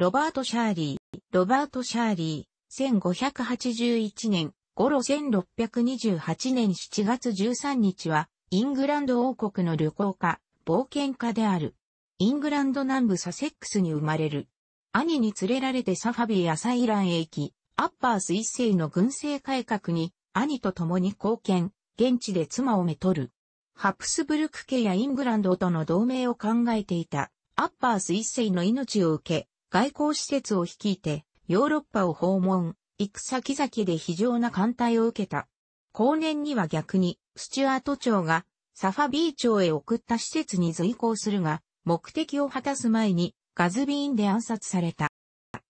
ロバート・シャーリー、ロバート・シャーリー、1581年、ゴロ1628年7月13日は、イングランド王国の旅行家、冒険家である。イングランド南部サセックスに生まれる。兄に連れられてサファビーやサイランへ行き、アッパース一世の軍政改革に、兄と共に貢献、現地で妻をめとる。ハプスブルク家やイングランドとの同盟を考えていた、アッパース一世の命を受け、外交施設を率いて、ヨーロッパを訪問、行く先々で非常な艦隊を受けた。後年には逆に、スチュアート朝が、サファビー町へ送った施設に随行するが、目的を果たす前に、ガズビーンで暗殺された。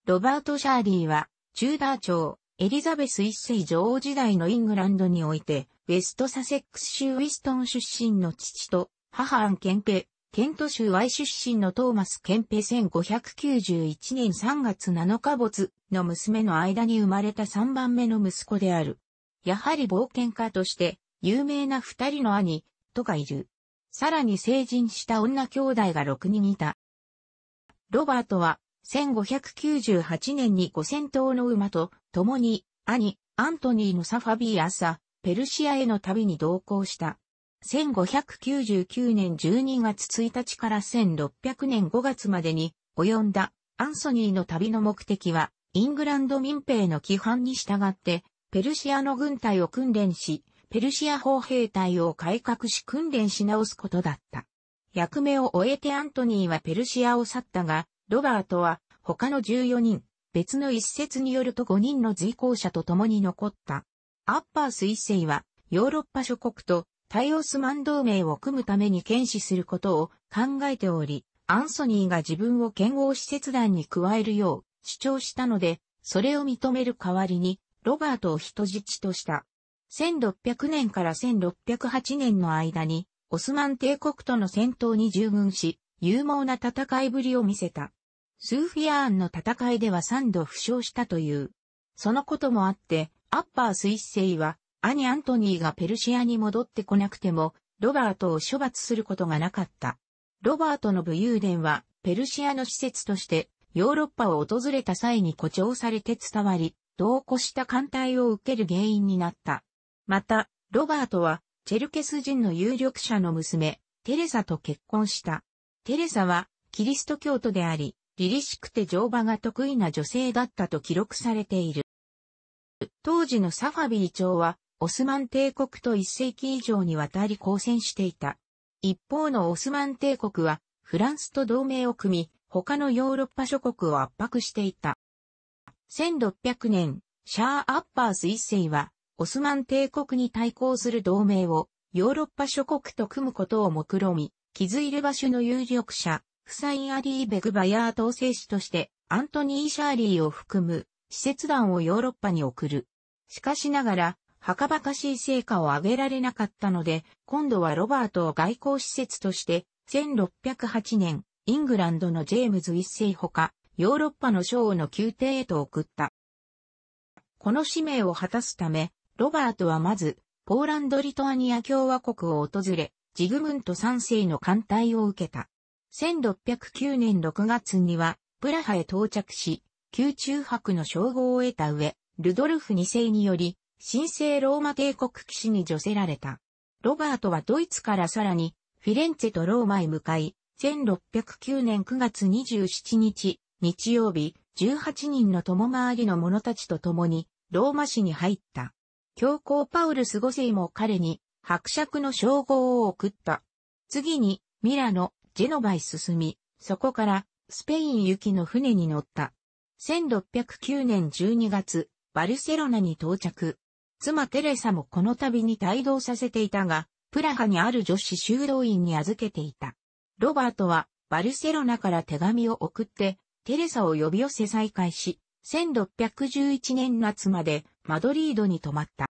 ロバート・シャーリーは、チューダー朝、エリザベス一世女王時代のイングランドにおいて、ウェストサセックス州ウィストン出身の父と、母アン・ケンペ、ケント州 Y 出身のトーマス・ケンペ1591年3月7日没の娘の間に生まれた3番目の息子である。やはり冒険家として有名な二人の兄、とがいる。さらに成人した女兄弟が6人いた。ロバートは1598年に5000頭の馬と共に兄、アントニーのサファビーアサ、ペルシアへの旅に同行した。1599年12月1日から1600年5月までに及んだアンソニーの旅の目的は、イングランド民兵の規範に従って、ペルシアの軍隊を訓練し、ペルシア砲兵隊を改革し訓練し直すことだった。役目を終えてアントニーはペルシアを去ったが、ロバートは他の14人、別の一説によると5人の随行者と共に残った。アッパース一世はヨーロッパ諸国とタイオスマン同盟を組むために検視することを考えており、アンソニーが自分を剣王使節団に加えるよう主張したので、それを認める代わりに、ロバートを人質とした。1600年から1608年の間に、オスマン帝国との戦闘に従軍し、勇猛な戦いぶりを見せた。スーフィアーンの戦いでは3度負傷したという。そのこともあって、アッパース一イは、兄アントニーがペルシアに戻ってこなくても、ロバートを処罰することがなかった。ロバートの武勇伝は、ペルシアの施設として、ヨーロッパを訪れた際に誇張されて伝わり、同行した艦隊を受ける原因になった。また、ロバートは、チェルケス人の有力者の娘、テレサと結婚した。テレサは、キリスト教徒であり、凛々しくて乗馬が得意な女性だったと記録されている。当時のサファビー長は、オスマン帝国と一世紀以上にわたり交戦していた。一方のオスマン帝国は、フランスと同盟を組み、他のヨーロッパ諸国を圧迫していた。1600年、シャー・アッバース一世は、オスマン帝国に対抗する同盟を、ヨーロッパ諸国と組むことを目論み、キズイルバシュの有力者、フサイン・アリー・ベグバヤー統制士として、アントニー・シャーリーを含む、施設団をヨーロッパに送る。しかしながら、はかばかしい成果を上げられなかったので、今度はロバートを外交施設として、1608年、イングランドのジェームズ一世ほか、ヨーロッパの将の宮廷へと送った。この使命を果たすため、ロバートはまず、ポーランド・リトアニア共和国を訪れ、ジグムント三世の艦隊を受けた。1609年6月には、プラハへ到着し、宮中博の称号を得た上、ルドルフ二世により、神聖ローマ帝国騎士に除せられた。ロバートはドイツからさらにフィレンツェとローマへ向かい、1609年9月27日、日曜日、18人の友回りの者たちと共に、ローマ市に入った。教皇パウルス五世も彼に、伯爵の称号を送った。次に、ミラノ、ジェノバへ進み、そこから、スペイン行きの船に乗った。1609年12月、バルセロナに到着。妻テレサもこの度に帯同させていたが、プラハにある女子修道院に預けていた。ロバートはバルセロナから手紙を送って、テレサを呼び寄せ再開し、1611年夏までマドリードに泊まった。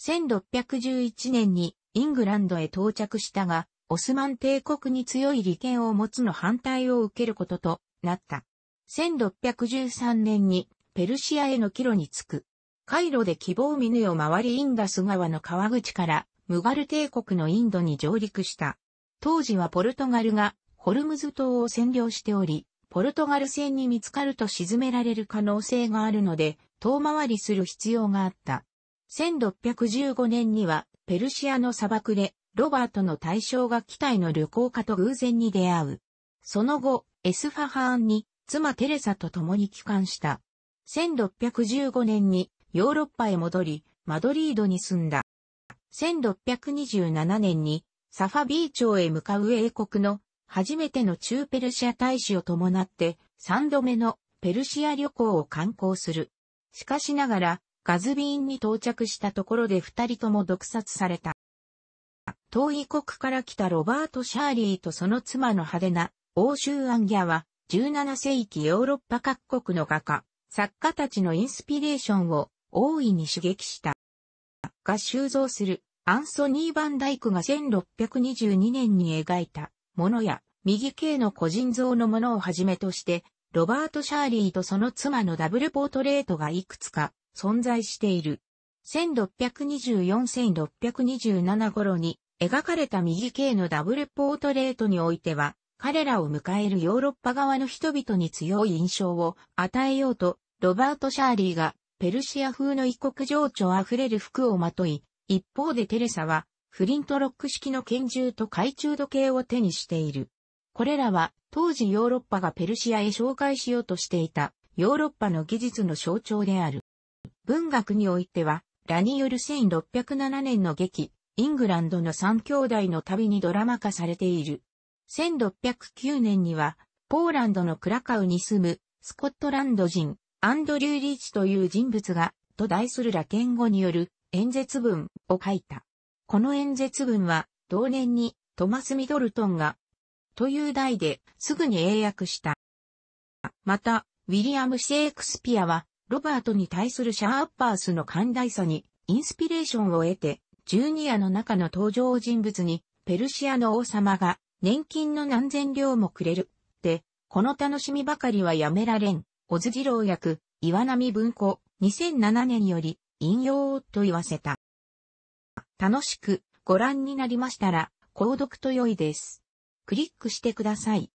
1611年にイングランドへ到着したが、オスマン帝国に強い利権を持つの反対を受けることとなった。1613年にペルシアへの帰路につく。カイロで希望峰を回りインダス川の川口からムガル帝国のインドに上陸した。当時はポルトガルがホルムズ島を占領しており、ポルトガル船に見つかると沈められる可能性があるので、遠回りする必要があった。1615年には、ペルシアの砂漠で、ロバートの大将が機体の旅行家と偶然に出会う。その後、エスファハーンに、妻テレサと共に帰還した。1615年に、ヨーロッパへ戻り、マドリードに住んだ。1627年にサファビー町へ向かう英国の初めての中ペルシア大使を伴って3度目のペルシア旅行を観光する。しかしながらガズビーンに到着したところで二人とも毒殺された。遠い国から来たロバート・シャーリーとその妻の派手な欧州アンギャは17世紀ヨーロッパ各国の画家、作家たちのインスピレーションを大いに刺激した。が収蔵するアンソニー・バンダイクが1622年に描いたものや右系の個人像のものをはじめとしてロバート・シャーリーとその妻のダブルポートレートがいくつか存在している。1624-1627頃に描かれた右系のダブルポートレートにおいては、彼らを迎えるヨーロッパ側の人々に強い印象を与えようと、ロバート・シャーリーがペルシア風の異国情緒あふれる服をまとい、一方でテレサは、フリントロック式の拳銃と懐中時計を手にしている。これらは、当時ヨーロッパがペルシアへ紹介しようとしていた、ヨーロッパの技術の象徴である。文学においては、ラによる1607年の劇、イングランドの三兄弟の旅にドラマ化されている。1609年には、ポーランドのクラカウに住む、スコットランド人、アンドリュー・リーチという人物が、と題するラテン語による演説文を書いた。この演説文は、同年にトマス・ミドルトンが、という題ですぐに英訳した。また、ウィリアム・シェイクスピアは、ロバートに対するシャーパースの寛大さに、インスピレーションを得て、ジュニアの中の登場人物に、ペルシアの王様が、年金の何千両もくれる。で、この楽しみばかりはやめられん。小津次郎役、岩波文庫、2007年より、引用と言わせた。楽しくご覧になりましたら、購読と良いです。クリックしてください。